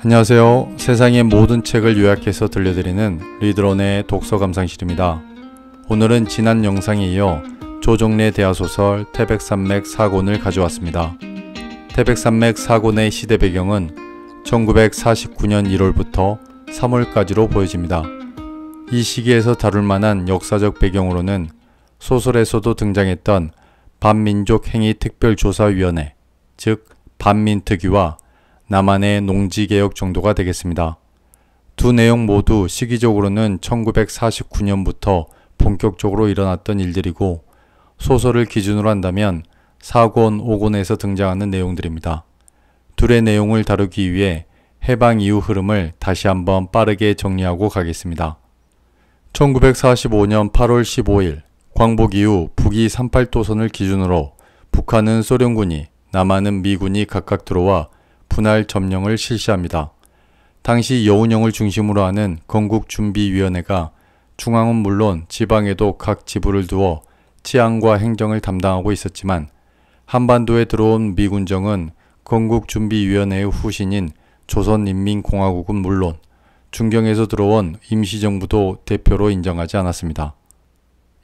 안녕하세요. 세상의 모든 책을 요약해서 들려드리는 리드론의 독서 감상실입니다. 오늘은 지난 영상에 이어 조정래 대하소설 태백산맥 사곤을 가져왔습니다. 태백산맥 사곤의 시대 배경은 1949년 1월부터 3월까지로 보여집니다. 이 시기에서 다룰 만한 역사적 배경으로는 소설에서도 등장했던 반민족행위특별조사위원회, 즉 반민특위와 남한의 농지개혁 정도가 되겠습니다. 두 내용 모두 시기적으로는 1949년부터 본격적으로 일어났던 일들이고 소설을 기준으로 한다면 4권, 5권에서 등장하는 내용들입니다. 둘의 내용을 다루기 위해 해방 이후 흐름을 다시 한번 빠르게 정리하고 가겠습니다. 1945년 8월 15일 광복 이후 북이 38도선을 기준으로 북한은 소련군이, 남한은 미군이 각각 들어와 분할 점령을 실시합니다. 당시 여운형을 중심으로 하는 건국준비위원회가 중앙은 물론 지방에도 각 지부를 두어 치안과 행정을 담당하고 있었지만 한반도에 들어온 미군정은 건국준비위원회의 후신인 조선인민공화국은 물론 중경에서 들어온 임시정부도 대표로 인정하지 않았습니다.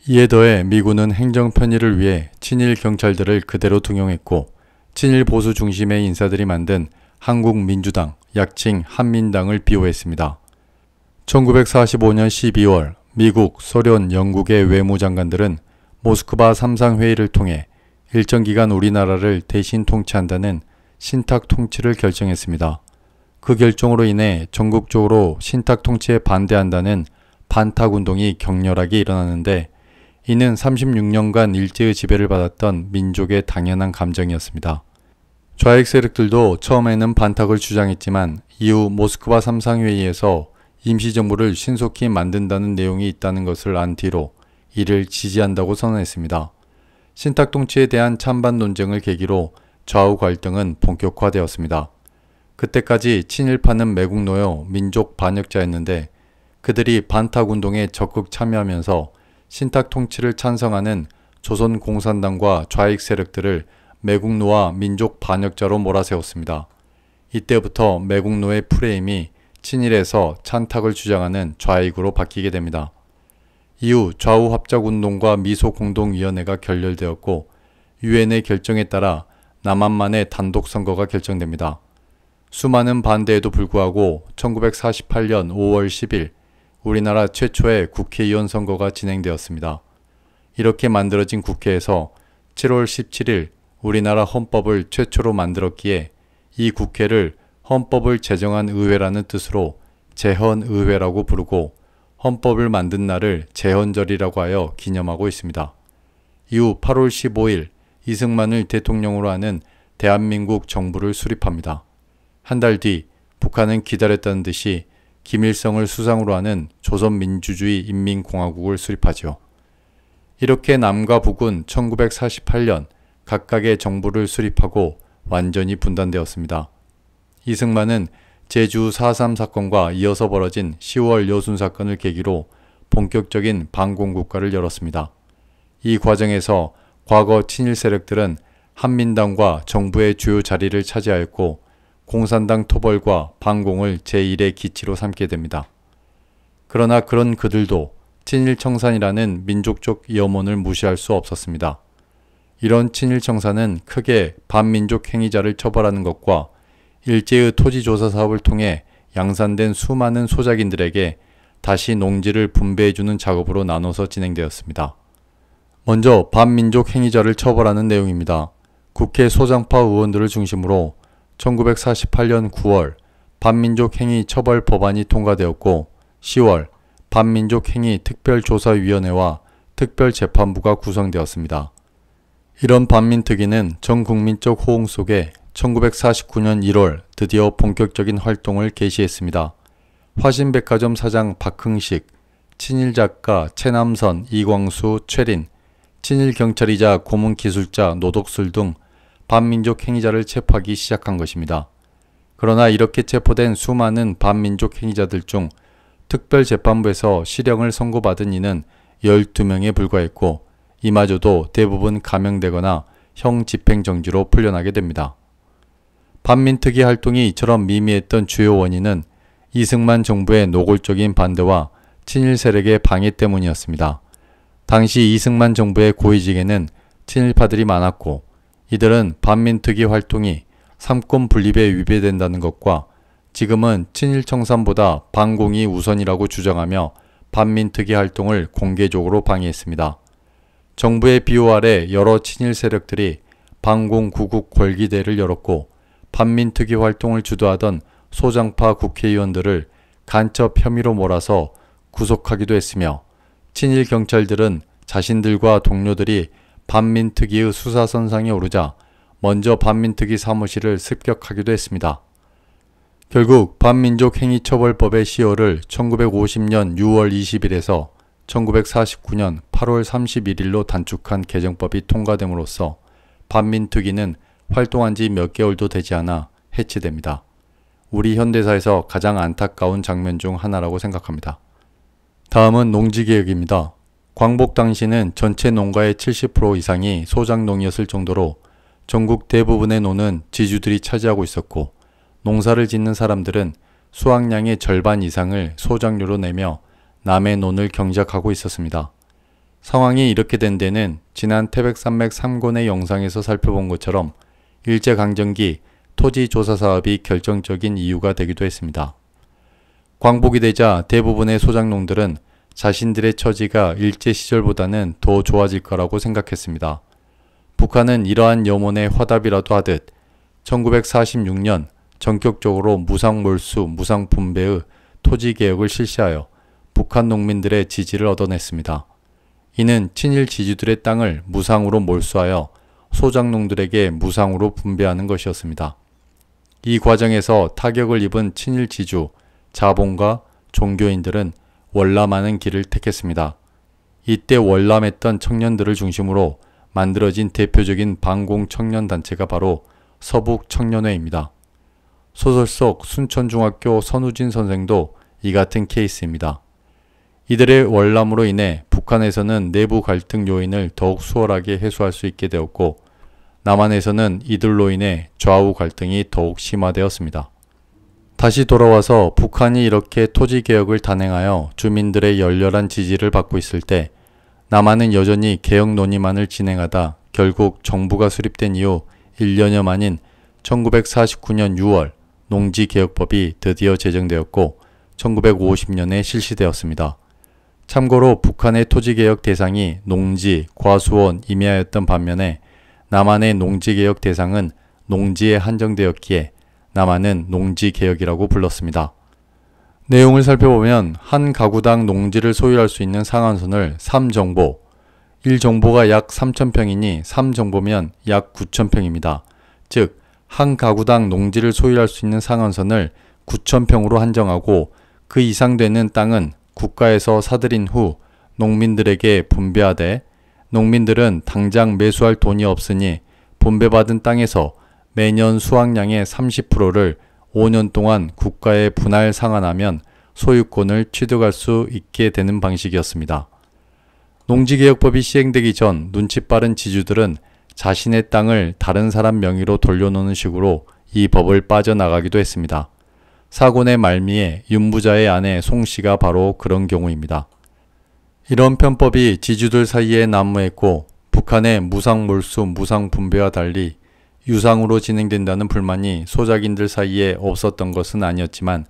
이에 더해 미군은 행정 편의를 위해 친일 경찰들을 그대로 등용했고 친일 보수 중심의 인사들이 만든 한국민주당, 약칭 한민당을 비호했습니다. 1945년 12월 미국, 소련, 영국의 외무장관들은 모스크바 삼상회의를 통해 일정 기간 우리나라를 대신 통치한다는 신탁 통치를 결정했습니다. 그 결정으로 인해 전국적으로 신탁 통치에 반대한다는 반탁 운동이 격렬하게 일어났는데 이는 36년간 일제의 지배를 받았던 민족의 당연한 감정이었습니다. 좌익 세력들도 처음에는 반탁을 주장했지만 이후 모스크바 삼상회의에서 임시정부를 신속히 만든다는 내용이 있다는 것을 안 뒤로 이를 지지한다고 선언했습니다. 신탁통치에 대한 찬반 논쟁을 계기로 좌우 갈등은 본격화되었습니다. 그때까지 친일파는 매국노여 민족 반역자였는데 그들이 반탁운동에 적극 참여하면서 신탁 통치를 찬성하는 조선 공산당과 좌익 세력들을 매국노와 민족 반역자로 몰아세웠습니다. 이때부터 매국노의 프레임이 친일에서 찬탁을 주장하는 좌익으로 바뀌게 됩니다. 이후 좌우 합작 운동과 미소 공동위원회가 결렬되었고 유엔의 결정에 따라 남한만의 단독 선거가 결정됩니다. 수많은 반대에도 불구하고 1948년 5월 10일 우리나라 최초의 국회의원 선거가 진행되었습니다. 이렇게 만들어진 국회에서 7월 17일 우리나라 헌법을 최초로 만들었기에 이 국회를 헌법을 제정한 의회라는 뜻으로 재헌의회라고 부르고 헌법을 만든 날을 재헌절이라고 하여 기념하고 있습니다. 이후 8월 15일 이승만을 대통령으로 하는 대한민국 정부를 수립합니다. 한 달 뒤 북한은 기다렸다는 듯이 김일성을 수상으로 하는 조선민주주의 인민공화국을 수립하죠 이렇게 남과 북은 1948년 각각의 정부를 수립하고 완전히 분단되었습니다. 이승만은 제주 4.3 사건과 이어서 벌어진 10월 여순 사건을 계기로 본격적인 반공국가를 열었습니다. 이 과정에서 과거 친일 세력들은 한민당과 정부의 주요 자리를 차지하였고 공산당 토벌과 반공을 제1의 기치로 삼게 됩니다. 그러나 그런 그들도 친일청산이라는 민족적 염원을 무시할 수 없었습니다. 이런 친일청산은 크게 반민족 행위자를 처벌하는 것과 일제의 토지조사 사업을 통해 양산된 수많은 소작인들에게 다시 농지를 분배해주는 작업으로 나눠서 진행되었습니다. 먼저 반민족 행위자를 처벌하는 내용입니다. 국회 소장파 의원들을 중심으로 1948년 9월 반민족행위 처벌 법안이 통과되었고 10월 반민족행위 특별조사위원회와 특별재판부가 구성되었습니다. 이런 반민특위는 전 국민적 호응 속에 1949년 1월 드디어 본격적인 활동을 개시했습니다. 화신백화점 사장 박흥식, 친일 작가 최남선, 이광수, 최린, 친일 경찰이자 고문 기술자 노덕술 등 반민족 행위자를 체포하기 시작한 것입니다. 그러나 이렇게 체포된 수많은 반민족 행위자들 중 특별재판부에서 실형을 선고받은 이는 12명에 불과했고 이마저도 대부분 감형되거나 형 집행정지로 풀려나게 됩니다. 반민특위 활동이 이처럼 미미했던 주요 원인은 이승만 정부의 노골적인 반대와 친일 세력의 방해 때문이었습니다. 당시 이승만 정부의 고위직에는 친일파들이 많았고 이들은 반민특위 활동이 삼권 분립에 위배된다는 것과 지금은 친일청산보다 반공이 우선이라고 주장하며 반민특위 활동을 공개적으로 방해했습니다. 정부의 비호 아래 여러 친일 세력들이 반공 구국 골기대를 열었고 반민특위 활동을 주도하던 소장파 국회의원들을 간첩 혐의로 몰아서 구속하기도 했으며 친일 경찰들은 자신들과 동료들이 반민특위의 수사선상에 오르자 먼저 반민특위 사무실을 습격하기도 했습니다. 결국 반민족행위처벌법의 시효를 1950년 6월 20일에서 1949년 8월 31일로 단축한 개정법이 통과됨으로써 반민특위는 활동한 지 몇 개월도 되지 않아 해체됩니다. 우리 현대사에서 가장 안타까운 장면 중 하나라고 생각합니다. 다음은 농지개혁입니다. 광복 당시는 전체 농가의 70% 이상이 소작농이었을 정도로 전국 대부분의 논은 지주들이 차지하고 있었고 농사를 짓는 사람들은 수확량의 절반 이상을 소작료로 내며 남의 논을 경작하고 있었습니다. 상황이 이렇게 된 데는 지난 태백산맥 3권의 영상에서 살펴본 것처럼 일제강점기 토지조사사업이 결정적인 이유가 되기도 했습니다. 광복이 되자 대부분의 소작농들은 자신들의 처지가 일제시절보다는 더 좋아질 거라고 생각했습니다. 북한은 이러한 염원의 화답이라도 하듯 1946년 전격적으로 무상몰수, 무상분배의 토지개혁을 실시하여 북한 농민들의 지지를 얻어냈습니다. 이는 친일 지주들의 땅을 무상으로 몰수하여 소장농들에게 무상으로 분배하는 것이었습니다. 이 과정에서 타격을 입은 친일 지주, 자본과 종교인들은 월남하는 길을 택했습니다. 이때 월남했던 청년들을 중심으로 만들어진 대표적인 반공 청년 단체가 바로 서북 청년회입니다. 소설 속 순천중학교 선우진 선생도 이 같은 케이스입니다. 이들의 월남으로 인해 북한에서는 내부 갈등 요인을 더욱 수월하게 해소할 수 있게 되었고 남한에서는 이들로 인해 좌우 갈등이 더욱 심화되었습니다. 다시 돌아와서 북한이 이렇게 토지개혁을 단행하여 주민들의 열렬한 지지를 받고 있을 때 남한은 여전히 개혁 논의만을 진행하다 결국 정부가 수립된 이후 1년여 만인 1949년 6월 농지개혁법이 드디어 제정되었고 1950년에 실시되었습니다. 참고로 북한의 토지개혁 대상이 농지, 과수원, 임야였던 반면에 남한의 농지개혁 대상은 농지에 한정되었기에 남한은 농지 개혁이라고 불렀습니다. 내용을 살펴보면 한 가구당 농지를 소유할 수 있는 상한선을 3정보, 1정보가 약3천평이니 3정보면 약9천평입니다 즉, 한 가구당 농지를 소유할 수 있는 상한선을 9천평으로 한정하고 그 이상 되는 땅은 국가에서 사들인 후 농민들에게 분배하되 농민들은 당장 매수할 돈이 없으니 분배받은 땅에서 매년 수확량의 30%를 5년 동안 국가에 분할 상환하면 소유권을 취득할 수 있게 되는 방식이었습니다. 농지개혁법이 시행되기 전 눈치 빠른 지주들은 자신의 땅을 다른 사람 명의로 돌려놓는 식으로 이 법을 빠져나가기도 했습니다. 사곤의 말미에 윤부자의 아내 송 씨가 바로 그런 경우입니다. 이런 편법이 지주들 사이에 난무했고 북한의 무상 몰수 무상 분배와 달리 유상으로 진행된다는 불만이 소작인들 사이에 없었던 것은 아니었지만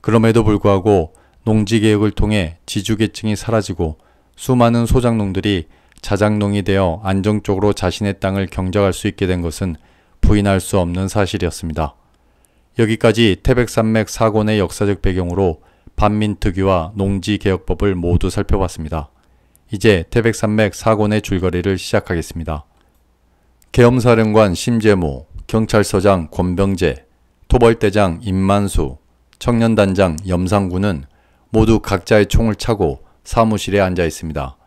그럼에도 불구하고 농지개혁을 통해 지주계층이 사라지고 수많은 소작농들이 자작농이 되어 안정적으로 자신의 땅을 경작할 수 있게 된 것은 부인할 수 없는 사실이었습니다. 여기까지 태백산맥 사건의 역사적 배경으로 반민특위와 농지개혁법을 모두 살펴봤습니다. 이제 태백산맥 사건의 줄거리를 시작하겠습니다. 계엄사령관 심재모, 경찰서장 권병재, 토벌대장 임만수, 청년단장 염상군은 모두 각자의 총을 차고 사무실에 앉아 있습니다.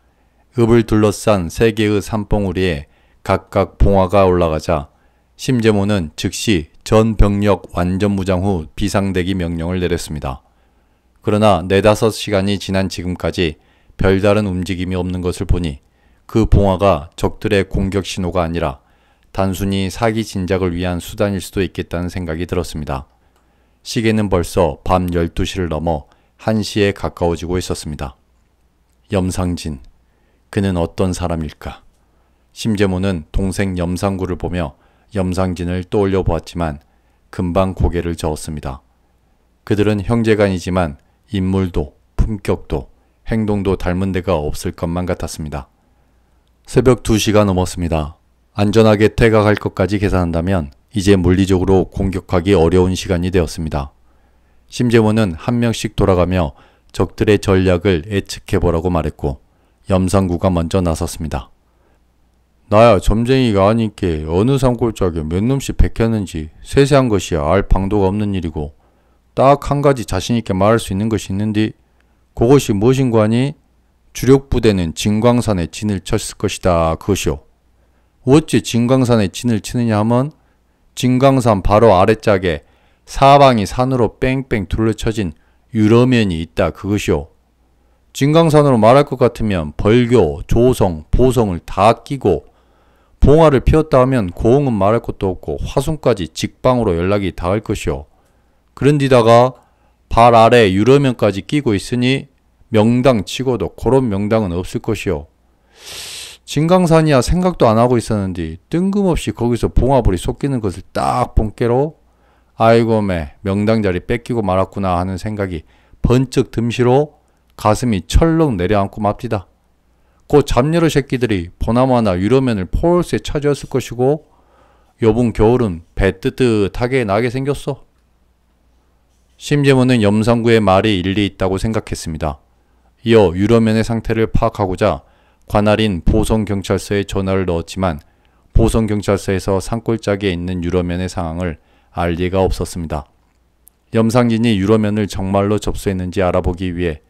읍을 둘러싼 세 개의 산봉우리에 각각 봉화가 올라가자 심재모는 즉시 전 병력 완전 무장 후 비상대기 명령을 내렸습니다. 그러나 네다섯 시간이 지난 지금까지 별다른 움직임이 없는 것을 보니 그 봉화가 적들의 공격 신호가 아니라 단순히 사기 진작을 위한 수단일 수도 있겠다는 생각이 들었습니다. 시계는 벌써 밤 12시를 넘어 1시에 가까워지고 있었습니다. 염상진. 그는 어떤 사람일까? 심재모는 동생 염상구를 보며 염상진을 떠올려 보았지만 금방 고개를 저었습니다. 그들은 형제간이지만 인물도 품격도 행동도 닮은 데가 없을 것만 같았습니다. 새벽 2시가 넘었습니다. 안전하게 퇴각할 것까지 계산한다면 이제 물리적으로 공격하기 어려운 시간이 되었습니다. 심재원은 한 명씩 돌아가며 적들의 전략을 예측해보라고 말했고 염상구가 먼저 나섰습니다. 나야 점쟁이가 아니께 어느 산골짜기몇 놈씩 베꼈는지 세세한 것이야 알 방도가 없는 일이고 딱 한 가지 자신있게 말할 수 있는 것이 있는데 그것이 무엇인고 하니 주력부대는 진광산에 진을 쳤을 것이다 그것이오. 어째 진강산에 진을 치느냐 하면 진강산 바로 아래짝에 사방이 산으로 뺑뺑 둘러쳐진 유러면이 있다 그것이요. 진강산으로 말할 것 같으면 벌교, 조성, 보성을 다 끼고 봉화를 피웠다 하면 고흥은 말할 것도 없고 화순까지 직방으로 연락이 닿을 것이요. 그런데다가 발 아래 유러면까지 끼고 있으니 명당 치고도 그런 명당은 없을 것이요. 진강산이야 생각도 안 하고 있었는데 뜬금없이 거기서 봉화불이 솟기는 것을 딱 본께로 아이고 매 명당 자리 뺏기고 말았구나 하는 생각이 번쩍 듬시로 가슴이 철렁 내려앉고 맙디다. 곧그 잠녀로 새끼들이 보나마나 유럽면을 폴스에 차지했을 것이고 여분 겨울은 배 뜨뜻하게 나게 생겼어. 심재문은 염상구의 말이 일리 있다고 생각했습니다. 이어 유럽면의 상태를 파악하고자 관할인 보성경찰서에 전화를 넣었지만 보성경찰서에서 산골짜기에 있는 유럽면의 상황을 알 리가 없었습니다. 염상진이 유럽면을 정말로 접수했는지 알아보기 위해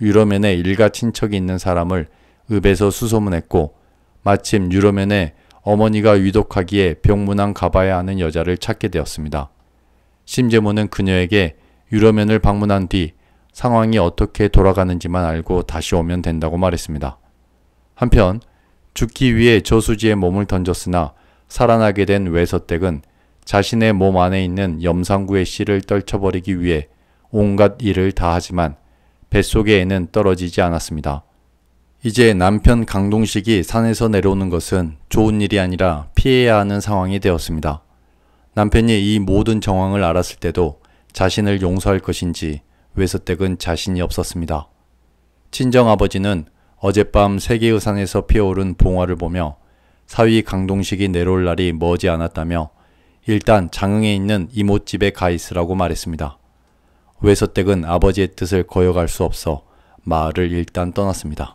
유럽면에 일가 친척이 있는 사람을 읍에서 수소문했고 마침 유럽면에 어머니가 위독하기에 병문안 가봐야 하는 여자를 찾게 되었습니다. 심재모는 그녀에게 유럽면을 방문한 뒤 상황이 어떻게 돌아가는지만 알고 다시 오면 된다고 말했습니다. 한편 죽기 위해 저수지에 몸을 던졌으나 살아나게 된 외서댁은 자신의 몸 안에 있는 염상구의 씨를 떨쳐버리기 위해 온갖 일을 다하지만 뱃속의 애는 떨어지지 않았습니다. 이제 남편 강동식이 산에서 내려오는 것은 좋은 일이 아니라 피해야 하는 상황이 되었습니다. 남편이 이 모든 정황을 알았을 때도 자신을 용서할 것인지 외서댁은 자신이 없었습니다. 친정아버지는 어젯밤 세계의산에서 피어오른 봉화를 보며 사위 강동식이 내려올 날이 머지 않았다며 일단 장흥에 있는 이모집에 가 있으라고 말했습니다. 외서댁은 아버지의 뜻을 거역할 수 없어 마을을 일단 떠났습니다.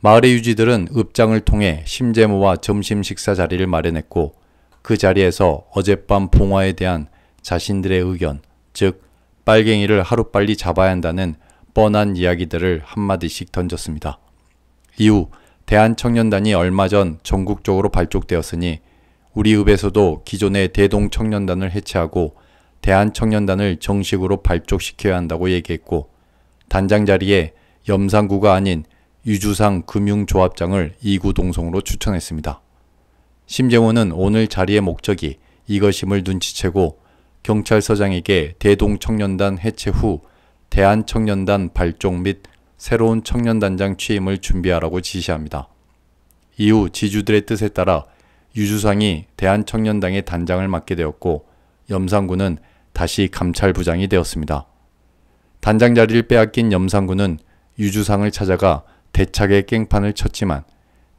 마을의 유지들은 읍장을 통해 심재모와 점심 식사 자리를 마련했고 그 자리에서 어젯밤 봉화에 대한 자신들의 의견, 즉 빨갱이를 하루빨리 잡아야 한다는 뻔한 이야기들을 한마디씩 던졌습니다. 이후 대한청년단이 얼마 전 전국적으로 발족되었으니 우리 읍에서도 기존의 대동청년단을 해체하고 대한청년단을 정식으로 발족시켜야 한다고 얘기했고 단장 자리에 염상구가 아닌 유주상 금융조합장을 이구동성으로 추천했습니다. 심재원은 오늘 자리의 목적이 이것임을 눈치채고 경찰서장에게 대동청년단 해체 후 대한청년단 발족 및 새로운 청년단장 취임을 준비하라고 지시합니다. 이후 지주들의 뜻에 따라 유주상이 대한청년당의 단장을 맡게 되었고 염상군은 다시 감찰부장이 되었습니다. 단장 자리를 빼앗긴 염상군은 유주상을 찾아가 대차게 깽판을 쳤지만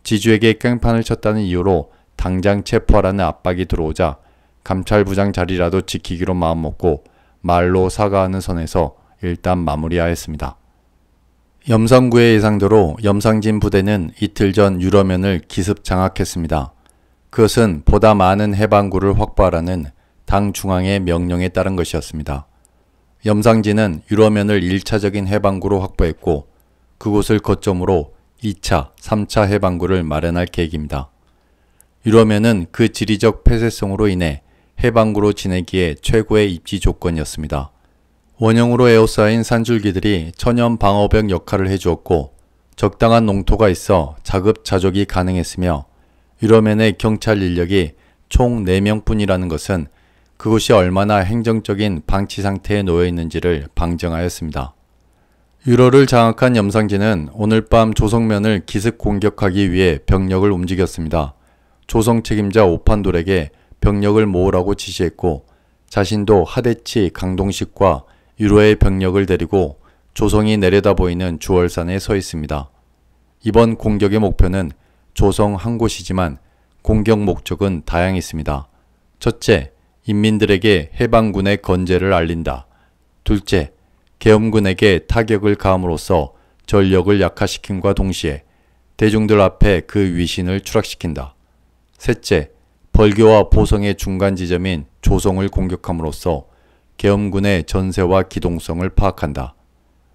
지주에게 깽판을 쳤다는 이유로 당장 체포하라는 압박이 들어오자 감찰부장 자리라도 지키기로 마음먹고 말로 사과하는 선에서 일단 마무리하였습니다. 염성구의 예상대로 염상진 부대는 이틀 전 유러면을 기습 장악했습니다. 그것은 보다 많은 해방구를 확보하라는 당 중앙의 명령에 따른 것이었습니다. 염상진은 유러면을 1차적인 해방구로 확보했고 그곳을 거점으로 2차, 3차 해방구를 마련할 계획입니다. 유러면은 그 지리적 폐쇄성으로 인해 해방구로 지내기에 최고의 입지 조건이었습니다. 원형으로 에어싸인 산줄기들이 천연 방어벽 역할을 해주었고 적당한 농토가 있어 자급자족이 가능했으며 유럽맨의 경찰 인력이 총 4명뿐이라는 것은 그곳이 얼마나 행정적인 방치 상태에 놓여 있는지를 방증하였습니다. 유로를 장악한 염상진은 오늘 밤 조성면을 기습 공격하기 위해 병력을 움직였습니다. 조성 책임자 오판돌에게 병력을 모으라고 지시했고 자신도 하대치 강동식과 유로의 병력을 데리고 조성이 내려다 보이는 주월산에 서 있습니다. 이번 공격의 목표는 조성 한 곳이지만 공격 목적은 다양했습니다. 첫째, 인민들에게 해방군의 건재를 알린다. 둘째, 계엄군에게 타격을 가함으로써 전력을 약화시킴과 동시에 대중들 앞에 그 위신을 추락시킨다. 셋째, 벌교와 보성의 중간 지점인 조성을 공격함으로써 계엄군의 전세와 기동성을 파악한다.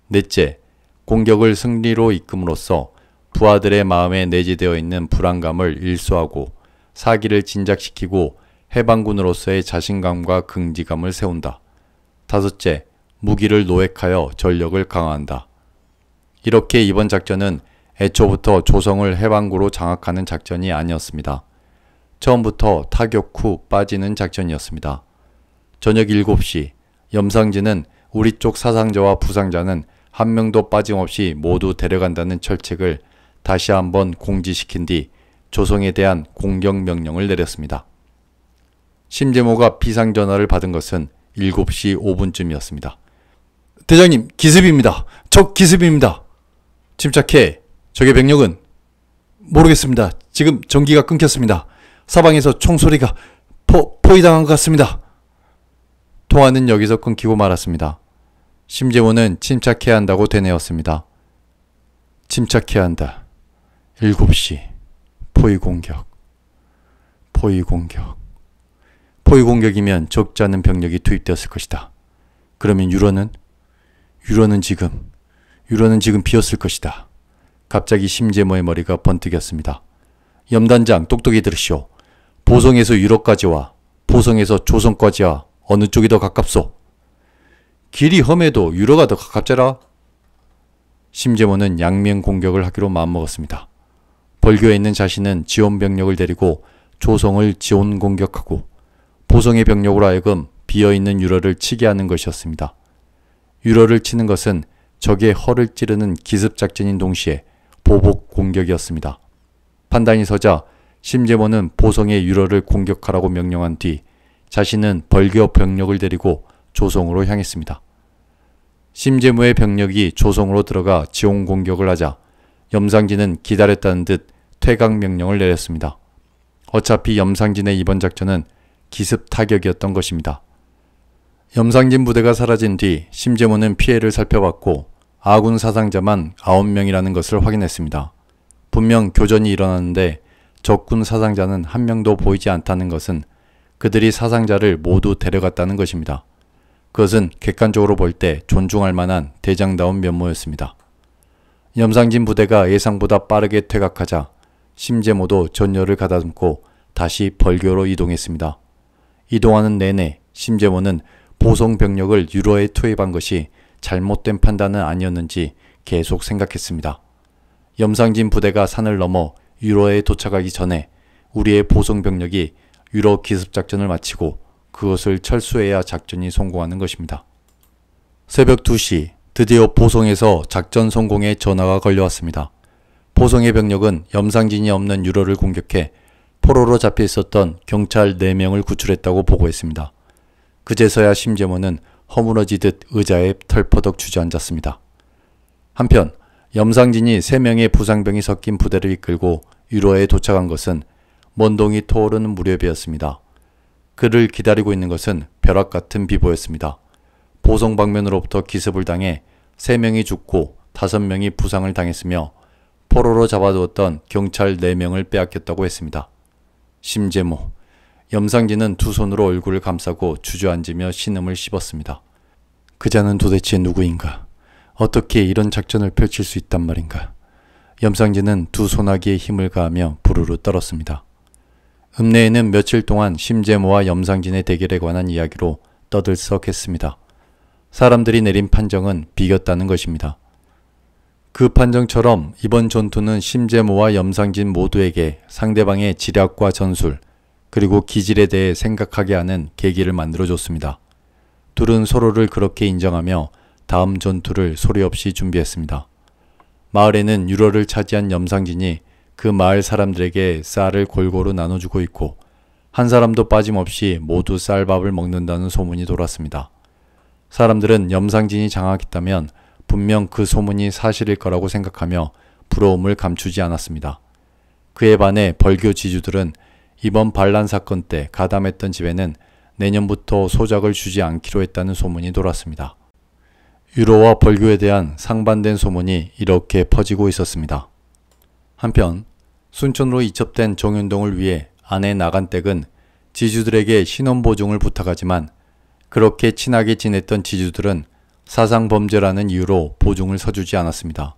넷째, 공격을 승리로 이끌으로써 부하들의 마음에 내재되어 있는 불안감을 일소하고 사기를 진작시키고 해방군으로서의 자신감과 긍지감을 세운다. 다섯째, 무기를 노획하여 전력을 강화한다. 이렇게 이번 작전은 애초부터 조성을 해방구로 장악하는 작전이 아니었습니다. 처음부터 타격 후 빠지는 작전이었습니다. 저녁 7시 염상진은 우리 쪽 사상자와 부상자는 한 명도 빠짐없이 모두 데려간다는 철책을 다시 한번 공지시킨 뒤 조성에 대한 공격 명령을 내렸습니다. 심재모가 비상전화를 받은 것은 7시 5분쯤이었습니다. 대장님, 기습입니다. 적 기습입니다. 침착해. 적의 병력은? 모르겠습니다. 지금 전기가 끊겼습니다. 사방에서 총소리가 포, 포위당한 것 같습니다. 통화는 여기서 끊기고 말았습니다. 심재호는 침착해야 한다고 되뇌었습니다. 침착해야 한다. 7시. 포위 공격. 포위 공격. 포위 공격이면 적지 않은 병력이 투입되었을 것이다. 그러면 유로는? 유로는 지금. 유로는 지금 비었을 것이다. 갑자기 심재모의 머리가 번뜩였습니다. 염단장 똑똑히 들으시오. 보성에서 유로까지와 보성에서 조선까지와 어느 쪽이 더 가깝소? 길이 험해도 유로가 더 가깝제라. 심재원은 양면 공격을 하기로 마음먹었습니다. 벌교에 있는 자신은 지원 병력을 데리고 조성을 지원 공격하고 보성의 병력으로 하여금 비어있는 유로를 치게 하는 것이었습니다. 유로를 치는 것은 적의 허를 찌르는 기습작전인 동시에 보복 공격이었습니다. 판단이 서자 심재원은 보성의 유로를 공격하라고 명령한 뒤 자신은 벌교 병력을 데리고 조성으로 향했습니다. 심재무의 병력이 조성으로 들어가 지원 공격을 하자 염상진은 기다렸다는 듯 퇴각 명령을 내렸습니다. 어차피 염상진의 이번 작전은 기습 타격이었던 것입니다. 염상진 부대가 사라진 뒤 심재무는 피해를 살펴봤고 아군 사상자만 9명이라는 것을 확인했습니다. 분명 교전이 일어났는데 적군 사상자는 한 명도 보이지 않다는 것은 그들이 사상자를 모두 데려갔다는 것입니다. 그것은 객관적으로 볼 때 존중할 만한 대장다운 면모였습니다. 염상진 부대가 예상보다 빠르게 퇴각하자 심재모도 전열을 가다듬고 다시 벌교로 이동했습니다. 이동하는 내내 심재모는 보송 병력을 유로에 투입한 것이 잘못된 판단은 아니었는지 계속 생각했습니다. 염상진 부대가 산을 넘어 유로에 도착하기 전에 우리의 보송 병력이 유럽 기습작전을 마치고 그것을 철수해야 작전이 성공하는 것입니다. 새벽 2시 드디어 보송에서 작전 성공의 전화가 걸려왔습니다. 보송의 병력은 염상진이 없는 유로를 공격해 포로로 잡혀 있었던 경찰 4명을 구출했다고 보고했습니다. 그제서야 심재모는 허물어지듯 의자에 털퍼덕 주저앉았습니다. 한편 염상진이 3명의 부상병이 섞인 부대를 이끌고 유로에 도착한 것은 먼동이 토오른 무렵이었습니다. 그를 기다리고 있는 것은 벼락 같은 비보였습니다. 보성 방면으로부터 기습을 당해 3명이 죽고 5명이 부상을 당했으며 포로로 잡아두었던 경찰 4명을 빼앗겼다고 했습니다. 심재모, 염상진은 두 손으로 얼굴을 감싸고 주저앉으며 신음을 씹었습니다. 그 자는 도대체 누구인가? 어떻게 이런 작전을 펼칠 수 있단 말인가? 염상진은 두 소나기에 힘을 가하며 부르르 떨었습니다. 읍내에는 며칠 동안 심재모와 염상진의 대결에 관한 이야기로 떠들썩했습니다. 사람들이 내린 판정은 비겼다는 것입니다. 그 판정처럼 이번 전투는 심재모와 염상진 모두에게 상대방의 지략과 전술 그리고 기질에 대해 생각하게 하는 계기를 만들어줬습니다. 둘은 서로를 그렇게 인정하며 다음 전투를 소리 없이 준비했습니다. 마을에는 유로를 차지한 염상진이 그 마을 사람들에게 쌀을 골고루 나눠주고 있고 한 사람도 빠짐없이 모두 쌀밥을 먹는다는 소문이 돌았습니다. 사람들은 염상진이 장악했다면 분명 그 소문이 사실일 거라고 생각하며 부러움을 감추지 않았습니다. 그에 반해 벌교 지주들은 이번 반란 사건 때 가담했던 집에는 내년부터 소작을 주지 않기로 했다는 소문이 돌았습니다. 유로와 벌교에 대한 상반된 소문이 이렇게 퍼지고 있었습니다. 한편 순천으로 이첩된 정윤동을 위해 아내 나간댁은 지주들에게 신원보증을 부탁하지만 그렇게 친하게 지냈던 지주들은 사상범죄라는 이유로 보증을 서주지 않았습니다.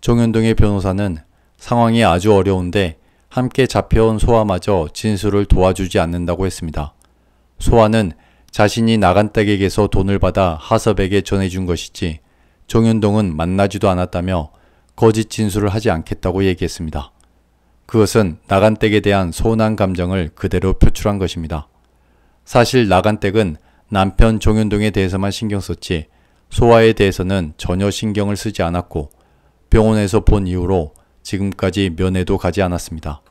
정윤동의 변호사는 상황이 아주 어려운데 함께 잡혀온 소아마저 진술을 도와주지 않는다고 했습니다. 소아는 자신이 나간댁에게서 돈을 받아 하섭에게 전해준 것이지 정윤동은 만나지도 않았다며 거짓 진술을 하지 않겠다고 얘기했습니다. 그것은 나간댁에 대한 소원한 감정을 그대로 표출한 것입니다. 사실 나간댁은 남편 종현동에 대해서만 신경 썼지 소아에 대해서는 전혀 신경을 쓰지 않았고 병원에서 본 이후로 지금까지 면회도 가지 않았습니다.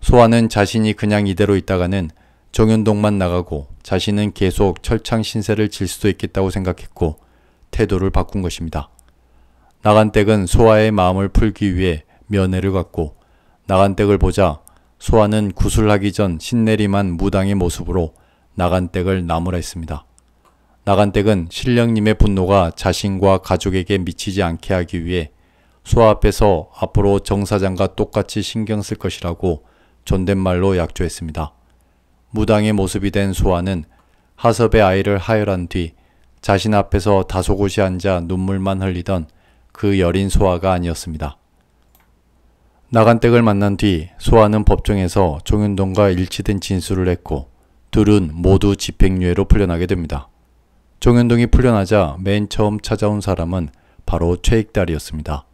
소아는 자신이 그냥 이대로 있다가는 정현동만 나가고 자신은 계속 철창 신세를 질 수도 있겠다고 생각했고 태도를 바꾼 것입니다. 나간댁은 소아의 마음을 풀기 위해 면회를 갔고 나간댁을 보자 소아는 구슬하기전 신내림한 무당의 모습으로 나간댁을 나무라했습니다. 나간댁은 신령님의 분노가 자신과 가족에게 미치지 않게 하기 위해 소아 앞에서 앞으로 정사장과 똑같이 신경 쓸 것이라고 존댓말로 약조했습니다. 무당의 모습이 된 소아는 하섭의 아이를 하열한뒤 자신 앞에서 다소곳이 앉아 눈물만 흘리던 그 여린 소아가 아니었습니다. 나간댁을 만난 뒤소환은 법정에서 종윤동과 일치된 진술을 했고 둘은 모두 집행유예로 풀려나게 됩니다. 종현동이 풀려나자 맨 처음 찾아온 사람은 바로 최익달이었습니다.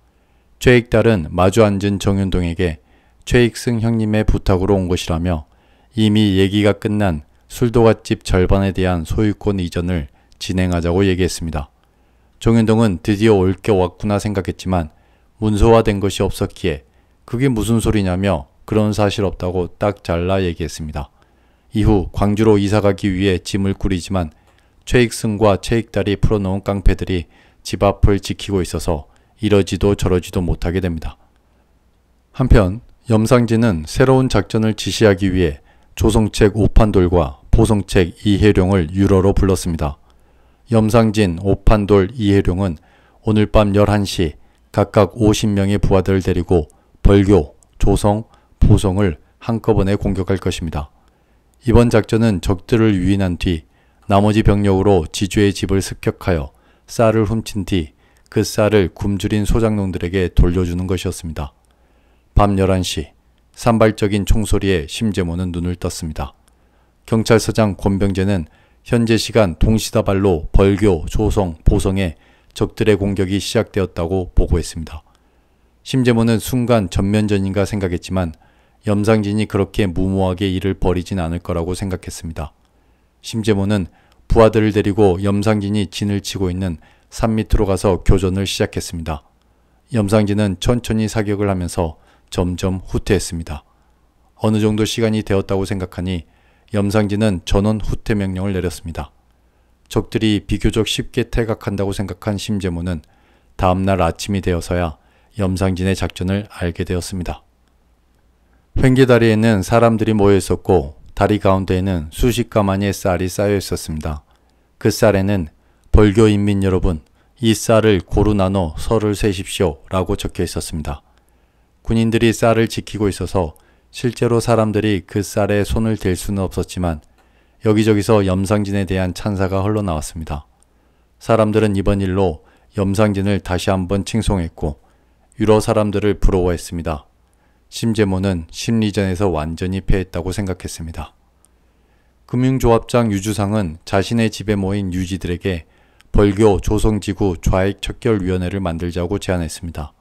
최익달은 마주 앉은 정현동에게 최익승 형님의 부탁으로 온 것이라며 이미 얘기가 끝난 술도갓집 절반에 대한 소유권 이전을 진행하자고 얘기했습니다. 정현동은 드디어 올 게 왔구나 생각했지만 문서화된 것이 없었기에 그게 무슨 소리냐며 그런 사실 없다고 딱 잘라 얘기했습니다. 이후 광주로 이사가기 위해 짐을 꾸리지만 최익승과 최익달이 풀어놓은 깡패들이 집 앞을 지키고 있어서 이러지도 저러지도 못하게 됩니다. 한편 염상진은 새로운 작전을 지시하기 위해 조성책 오판돌과 보성책 이해룡을 유로로 불렀습니다. 염상진, 오판돌, 이해룡은 오늘 밤 11시 각각 50명의 부하들을 데리고 벌교, 조성, 보성을 한꺼번에 공격할 것입니다. 이번 작전은 적들을 유인한 뒤 나머지 병력으로 지주의 집을 습격하여 쌀을 훔친 뒤 그 쌀을 굶주린 소작농들에게 돌려주는 것이었습니다. 밤 11시 산발적인 총소리에 심재모는 눈을 떴습니다. 경찰서장 권병재는 현재 시간 동시다발로 벌교, 조성, 보성에 적들의 공격이 시작되었다고 보고했습니다. 심재모는 순간 전면전인가 생각했지만 염상진이 그렇게 무모하게 일을 벌이진 않을 거라고 생각했습니다. 심재모는 부하들을 데리고 염상진이 진을 치고 있는 산 밑으로 가서 교전을 시작했습니다. 염상진은 천천히 사격을 하면서 점점 후퇴했습니다. 어느 정도 시간이 되었다고 생각하니 염상진은 전원 후퇴 명령을 내렸습니다. 적들이 비교적 쉽게 퇴각한다고 생각한 심재모는 다음날 아침이 되어서야 염상진의 작전을 알게 되었습니다. 횡계다리에는 사람들이 모여 있었고 다리 가운데에는 수십 가마니의 쌀이 쌓여 있었습니다. 그 쌀에는 벌교 인민 여러분, 이 쌀을 고루 나눠 서를 세십시오 라고 적혀 있었습니다. 군인들이 쌀을 지키고 있어서 실제로 사람들이 그 쌀에 손을 댈 수는 없었지만 여기저기서 염상진에 대한 찬사가 흘러나왔습니다. 사람들은 이번 일로 염상진을 다시 한번 칭송했고 유럽 사람들을 부러워했습니다. 심재모는 심리전에서 완전히 패했다고 생각했습니다. 금융조합장 유주상은 자신의 집에 모인 유지들에게 벌교 조성지구 좌익 척결위원회를 만들자고 제안했습니다.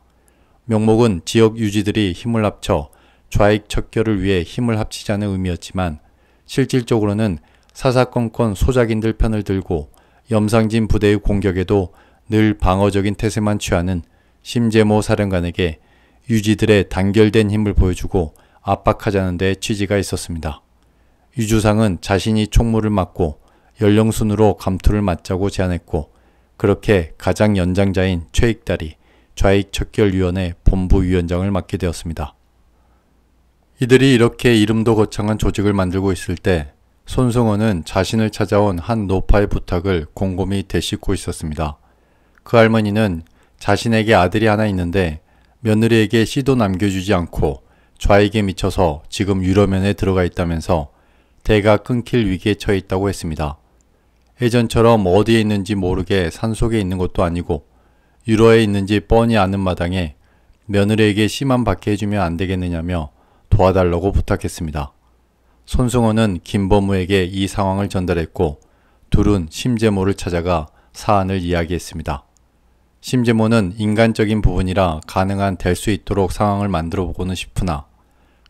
명목은 지역 유지들이 힘을 합쳐 좌익 척결을 위해 힘을 합치자는 의미였지만 실질적으로는 사사건건 소작인들 편을 들고 염상진 부대의 공격에도 늘 방어적인 태세만 취하는 심재모 사령관에게 유지들의 단결된 힘을 보여주고 압박하자는 데 취지가 있었습니다. 유주상은 자신이 총무를 맡고 연령순으로 감투를 맡자고 제안했고 그렇게 가장 연장자인 최익달이 좌익척결위원회 본부위원장을 맡게 되었습니다. 이들이 이렇게 이름도 거창한 조직을 만들고 있을 때 손승헌은 자신을 찾아온 한 노파의 부탁을 곰곰이 되씹고 있었습니다. 그 할머니는 자신에게 아들이 하나 있는데 며느리에게 씨도 남겨주지 않고 좌익에 미쳐서 지금 유럽면에 들어가 있다면서 대가 끊길 위기에 처해 있다고 했습니다. 예전처럼 어디에 있는지 모르게 산속에 있는 것도 아니고 유로에 있는지 뻔히 아는 마당에 며느리에게 씨만 받게 해주면 안 되겠느냐며 도와달라고 부탁했습니다. 손승호는 김범우에게 이 상황을 전달했고 둘은 심재모를 찾아가 사안을 이야기했습니다. 심지모는 인간적인 부분이라 가능한 될 수 있도록 상황을 만들어 보고는 싶으나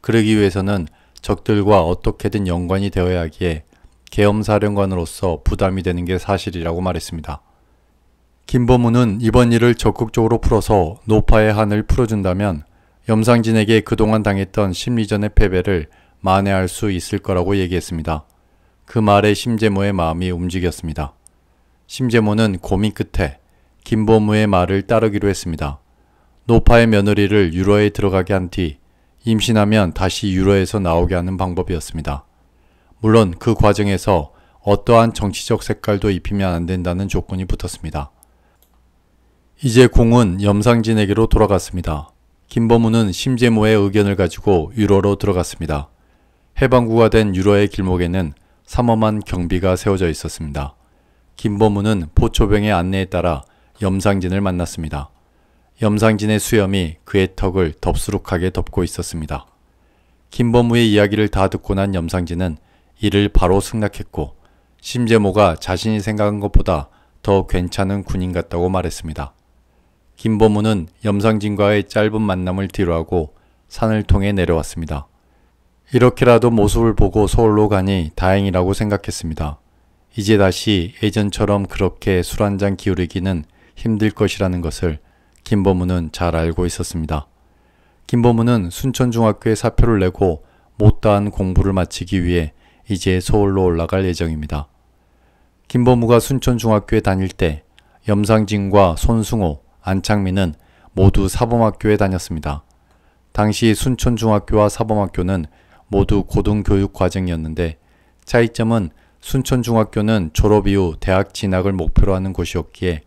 그러기 위해서는 적들과 어떻게든 연관이 되어야 하기에 계엄사령관으로서 부담이 되는 게 사실이라고 말했습니다. 김범우는 이번 일을 적극적으로 풀어서 노파의 한을 풀어준다면 염상진에게 그동안 당했던 심리전의 패배를 만회할 수 있을 거라고 얘기했습니다. 그 말에 심재모의 마음이 움직였습니다. 심재모는 고민 끝에 김보무의 말을 따르기로 했습니다. 노파의 며느리를 유로에 들어가게 한 뒤 임신하면 다시 유로에서 나오게 하는 방법이었습니다. 물론 그 과정에서 어떠한 정치적 색깔도 입히면 안 된다는 조건이 붙었습니다. 이제 공은 염상진에게로 돌아갔습니다. 김범우는 심재모의 의견을 가지고 유로로 들어갔습니다. 해방구가 된 유로의 길목에는 삼엄한 경비가 세워져 있었습니다. 김범우는 포초병의 안내에 따라 염상진을 만났습니다. 염상진의 수염이 그의 턱을 덥수룩하게 덮고 있었습니다. 김범우의 이야기를 다 듣고 난 염상진은 이를 바로 승낙했고 심재모가 자신이 생각한 것보다 더 괜찮은 군인 같다고 말했습니다. 김범우는 염상진과의 짧은 만남을 뒤로하고 산을 통해 내려왔습니다. 이렇게라도 모습을 보고 서울로 가니 다행이라고 생각했습니다. 이제 다시 예전처럼 그렇게 술 한잔 기울이기는 힘들 것이라는 것을 김범우는 잘 알고 있었습니다. 김범우는 순천중학교에 사표를 내고 못다한 공부를 마치기 위해 이제 서울로 올라갈 예정입니다. 김범우가 순천중학교에 다닐 때 염상진과 손승호, 안창민은 모두 사범학교에 다녔습니다. 당시 순천중학교와 사범학교는 모두 고등교육 과정이었는데 차이점은 순천중학교는 졸업 이후 대학 진학을 목표로 하는 곳이었기에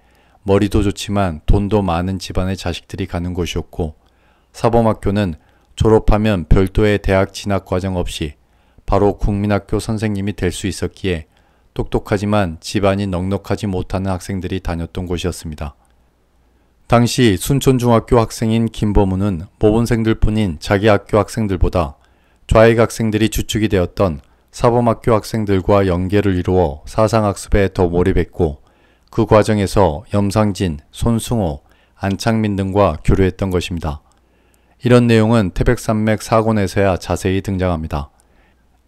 머리도 좋지만 돈도 많은 집안의 자식들이 가는 곳이었고 사범학교는 졸업하면 별도의 대학 진학 과정 없이 바로 국민학교 선생님이 될 수 있었기에 똑똑하지만 집안이 넉넉하지 못하는 학생들이 다녔던 곳이었습니다. 당시 순천중학교 학생인 김범우는 모범생들 뿐인 자기 학교 학생들보다 좌익 학생들이 주축이 되었던 사범학교 학생들과 연계를 이루어 사상학습에 더 몰입했고 그 과정에서 염상진, 손승호, 안창민 등과 교류했던 것입니다. 이런 내용은 태백산맥 4권에서야 자세히 등장합니다.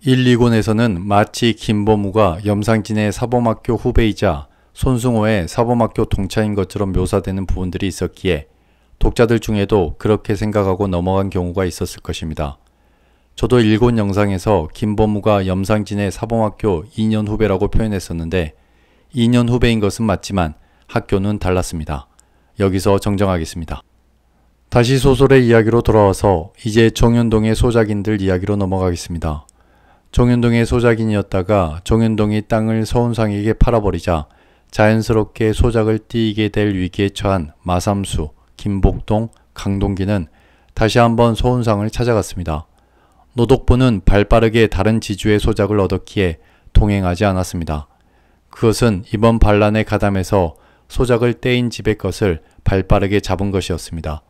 1, 2권에서는 마치 김범우가 염상진의 사범학교 후배이자 손승호의 사범학교 동창인 것처럼 묘사되는 부분들이 있었기에 독자들 중에도 그렇게 생각하고 넘어간 경우가 있었을 것입니다. 저도 1본 영상에서 김범우가 염상진의 사범학교 2년 후배라고 표현했었는데 2년 후배인 것은 맞지만 학교는 달랐습니다. 여기서 정정하겠습니다. 다시 소설의 이야기로 돌아와서 이제 정현동의 소작인들 이야기로 넘어가겠습니다. 정현동의 소작인이었다가 정현동이 땅을 서운상에게 팔아버리자 자연스럽게 소작을 띄게 될 위기에 처한 마삼수, 김복동, 강동기는 다시 한번 서운상을 찾아갔습니다. 노독부는 발빠르게 다른 지주의 소작을 얻었기에 동행하지 않았습니다. 그것은 이번 반란에 가담해서 소작을 떼인 집의 것을 발빠르게 잡은 것이었습니다.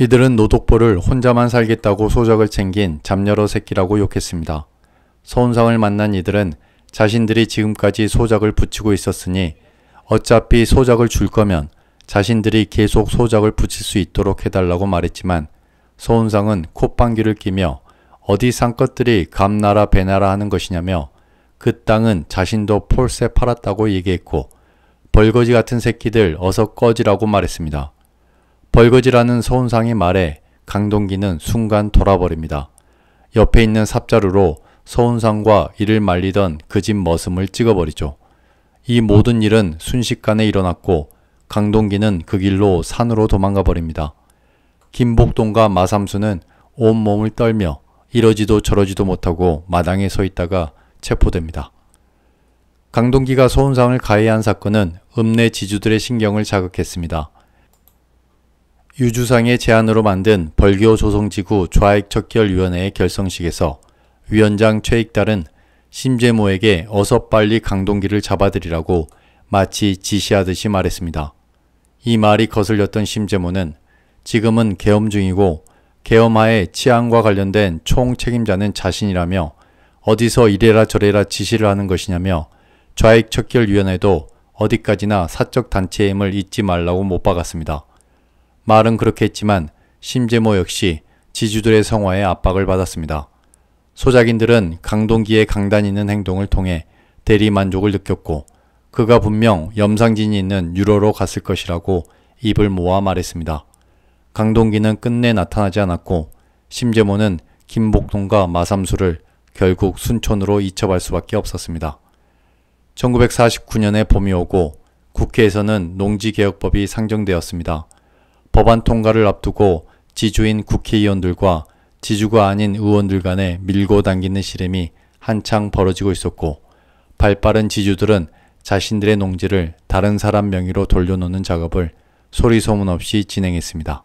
이들은 노독보를 혼자만 살겠다고 소작을 챙긴 잡녀로 새끼라고 욕했습니다. 서운상을 만난 이들은 자신들이 지금까지 소작을 붙이고 있었으니 어차피 소작을 줄 거면 자신들이 계속 소작을 붙일 수 있도록 해달라고 말했지만 서운상은 콧방귀를 끼며 어디 산 것들이 감나라 배나라 하는 것이냐며 그 땅은 자신도 폴세 팔았다고 얘기했고 벌거지 같은 새끼들 어서 꺼지라고 말했습니다. 벌거지라는 서운상의 말에 강동기는 순간 돌아버립니다. 옆에 있는 삽자루로 서운상과 이를 말리던 그 집 머슴을 찍어버리죠. 이 모든 일은 순식간에 일어났고 강동기는 그 길로 산으로 도망가 버립니다. 김복동과 마삼수는 온몸을 떨며 이러지도 저러지도 못하고 마당에 서 있다가 체포됩니다. 강동기가 소음상을 가해한 사건은 읍내 지주들의 신경을 자극했습니다. 유주상의 제안으로 만든 벌교 조성지구 좌익척결위원회의 결성식에서 위원장 최익달은 심재모에게 어서 빨리 강동기를 잡아들이라고 마치 지시하듯이 말했습니다. 이 말이 거슬렸던 심재모는 지금은 계엄 중이고 계엄하의 치안과 관련된 총 책임자는 자신이라며 어디서 이래라 저래라 지시를 하는 것이냐며 좌익 척결위원회도 어디까지나 사적 단체임을 잊지 말라고 못 박았습니다. 말은 그렇게 했지만 심재모 역시 지주들의 성화에 압박을 받았습니다. 소작인들은 강동기의 강단 있는 행동을 통해 대리 만족을 느꼈고 그가 분명 염상진이 있는 유로로 갔을 것이라고 입을 모아 말했습니다. 강동기는 끝내 나타나지 않았고 심재모는 김복동과 마삼수를 결국 순천으로 이첩할 수밖에 없었습니다. 1949년에 봄이 오고 국회에서는 농지개혁법이 상정되었습니다. 법안 통과를 앞두고 지주인 국회의원들과 지주가 아닌 의원들 간에 밀고 당기는 시름이 한창 벌어지고 있었고 발빠른 지주들은 자신들의 농지를 다른 사람 명의로 돌려놓는 작업을 소리소문 없이 진행했습니다.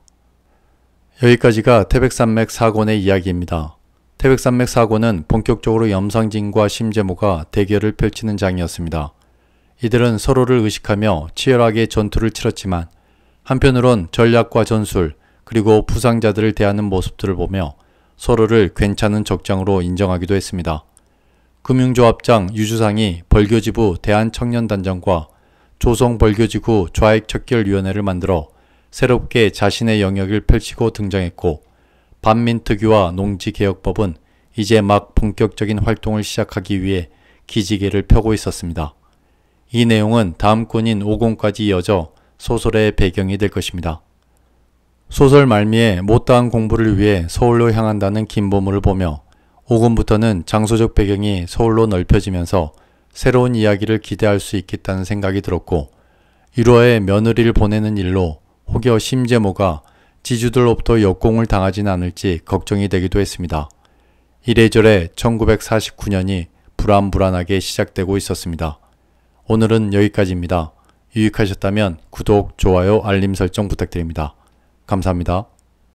여기까지가 태백산맥 사건의 이야기입니다. 태백산맥 사고는 본격적으로 염상진과 심재모가 대결을 펼치는 장이었습니다. 이들은 서로를 의식하며 치열하게 전투를 치렀지만 한편으론 전략과 전술 그리고 부상자들을 대하는 모습들을 보며 서로를 괜찮은 적장으로 인정하기도 했습니다. 금융조합장 유주상이 벌교지부 대한청년단장과 조성벌교지구 좌익척결위원회를 만들어 새롭게 자신의 영역을 펼치고 등장했고 반민특위와 농지개혁법은 이제 막 본격적인 활동을 시작하기 위해 기지개를 펴고 있었습니다. 이 내용은 다음 권인 5권까지 이어져 소설의 배경이 될 것입니다. 소설 말미에 못다한 공부를 위해 서울로 향한다는 김보물을 보며 5권부터는 장소적 배경이 서울로 넓혀지면서 새로운 이야기를 기대할 수 있겠다는 생각이 들었고 1호의 며느리를 보내는 일로 혹여 심재모가 지주들로부터 역공을 당하진 않을지 걱정이 되기도 했습니다. 이래저래 1949년이 불안불안하게 시작되고 있었습니다. 오늘은 여기까지입니다. 유익하셨다면 구독, 좋아요, 알림 설정 부탁드립니다. 감사합니다.